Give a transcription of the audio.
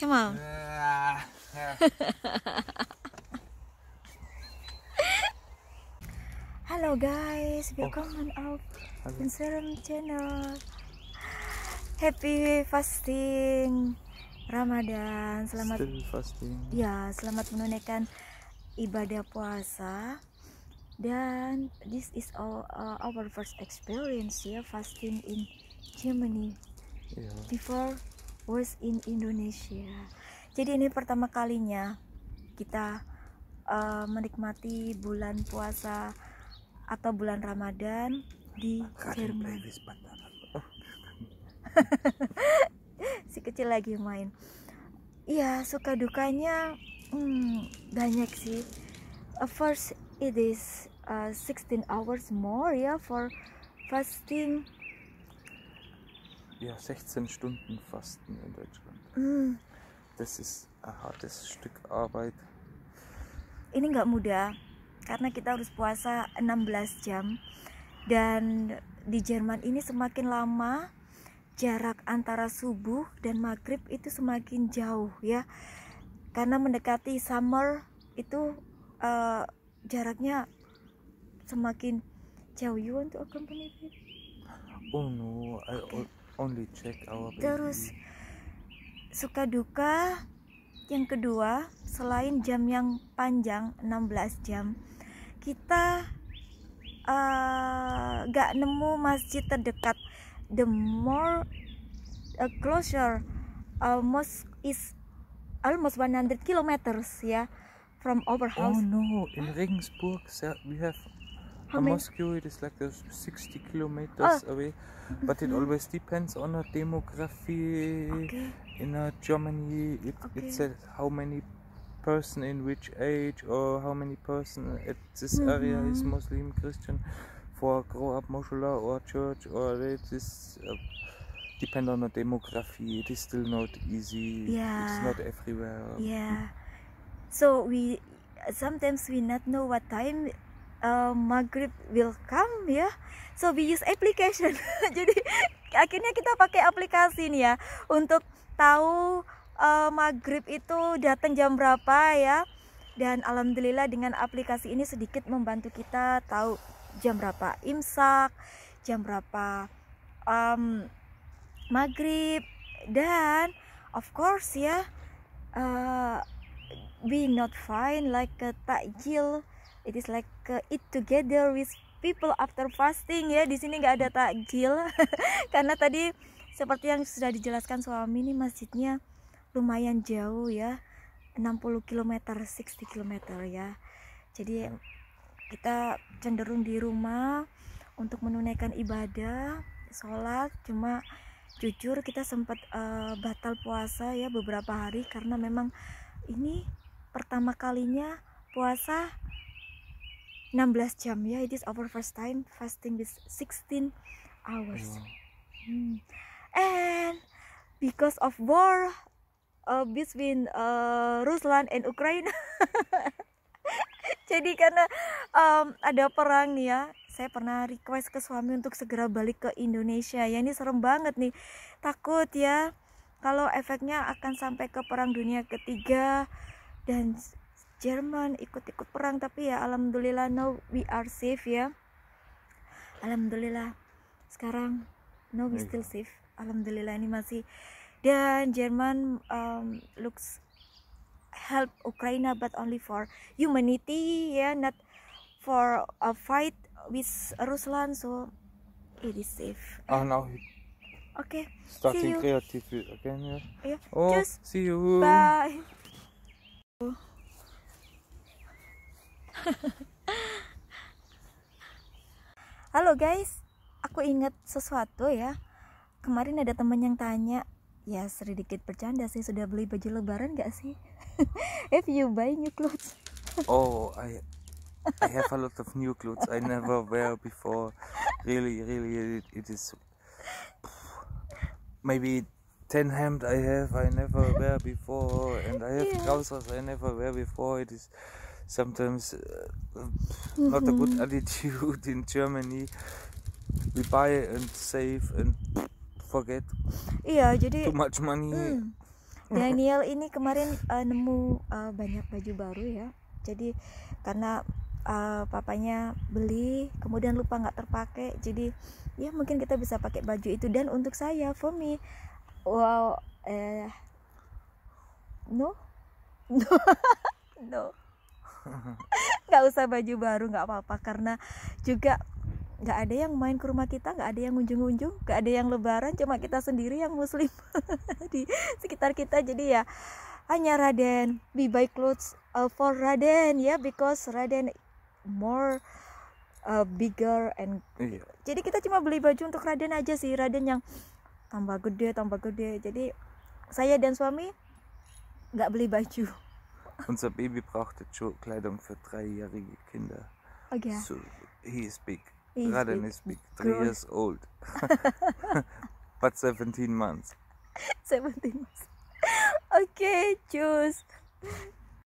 Come on. Hello guys, oh. welcome on our Instagram channel. Happy fasting Ramadan. Selamat Still fasting. Ya, selamat menunaikan ibadah puasa. Dan this is all, uh, our first experience ya fasting in Germany. Yeah. Before was in Indonesia. Jadi ini pertama kalinya kita uh, menikmati bulan puasa atau bulan Ramadan di Jerman. Oh, si kecil lagi main. Iya, suka dukanya hmm, banyak sih. Uh, first it is uh, 16 hours more ya yeah, for fasting ja, 16 Stunden Fasten in Deutschland. Mm. Das ist ein hartes Stück Arbeit. Ini nggak mudah, karena kita harus puasa 16 jam. Dan di Jerman ini semakin lama jarak antara subuh dan maghrib itu semakin jauh ya. Karena mendekati summer itu uh, jaraknya semakin jauh. You want to accompany me? Oh no, I, okay only check our terus suka duka yang kedua selain jam yang panjang 16 jam kita uh, gak nemu masjid terdekat the more uh, eh, closer almost is almost 100 kilometers ya yeah, from our oh house oh no in Regensburg we have How Moscow it is like 60 kilometers oh. away, but mm -hmm. it mm-hmm. always depends on a demography. Okay. In uh, Germany, it, okay. it says how many person in which age or how many person at this mm -hmm. area is mm-hmm. Muslim, Christian, for grow up Moshullah or church or it is uh, depend on the demography. It is still not easy. Yeah. It's not everywhere. Yeah. Mm. So we sometimes we not know what time uh, maghrib will come ya so we use application jadi akhirnya kita pakai aplikasi nih ya untuk tahu uh, maghrib itu datang jam berapa ya dan alhamdulillah dengan aplikasi ini sedikit membantu kita tahu jam berapa imsak jam berapa um, maghrib dan of course ya uh, we not find like a uh, takjil it is like uh, eat together with people after fasting ya di sini nggak ada takjil karena tadi seperti yang sudah dijelaskan suami ini masjidnya lumayan jauh ya 60 km 60 km ya jadi kita cenderung di rumah untuk menunaikan ibadah sholat cuma jujur kita sempat uh, batal puasa ya beberapa hari karena memang ini pertama kalinya puasa 16 jam ya yeah, it is our first time fasting this 16 hours hmm. and because of war uh, between uh, Rusland and Ukraine jadi karena um, ada perang nih ya saya pernah request ke suami untuk segera balik ke Indonesia ya ini serem banget nih takut ya kalau efeknya akan sampai ke perang dunia ketiga dan Jerman ikut-ikut perang tapi ya alhamdulillah no we are safe ya alhamdulillah sekarang no we still safe alhamdulillah ini masih dan Jerman um, looks help Ukraina but only for humanity ya yeah, not for a fight with Ruslan so it is safe oh no Okay. Starting see you. creative again. Yeah. yeah. Oh, Just see you. Bye. Halo guys, aku inget sesuatu ya. Kemarin ada temen yang tanya, ya sedikit bercanda sih sudah beli baju lebaran gak sih? If you buy new clothes. oh, I I have a lot of new clothes I never wear before. Really, really, it, it is maybe ten hemd I have I never wear before, and I have yeah. trousers I never wear before. It is sometimes uh, mm-hmm. not a good mm-hmm. attitude in Germany. We buy and save and forget. Iya, jadi too much money. Mm, Daniel ini kemarin uh, nemu uh, banyak baju baru ya. Jadi karena uh, papanya beli kemudian lupa nggak terpakai jadi ya mungkin kita bisa pakai baju itu dan untuk saya for me wow eh, no no no nggak usah baju baru nggak apa-apa karena juga nggak ada yang main ke rumah kita nggak ada yang unjung-unjung nggak ada yang lebaran cuma kita sendiri yang muslim di sekitar kita jadi ya hanya Raden be buy clothes uh, for Raden ya yeah, because Raden more uh, bigger and iya. jadi kita cuma beli baju untuk Raden aja sih Raden yang tambah gede tambah gede jadi saya dan suami nggak beli baju Unser Baby brauchte Joe-Kleidung für dreijährige Kinder. Okay. So, he is big. He is Radan big. is big. Three Good. years old. But 17 months. 17 months. Okay, tschüss.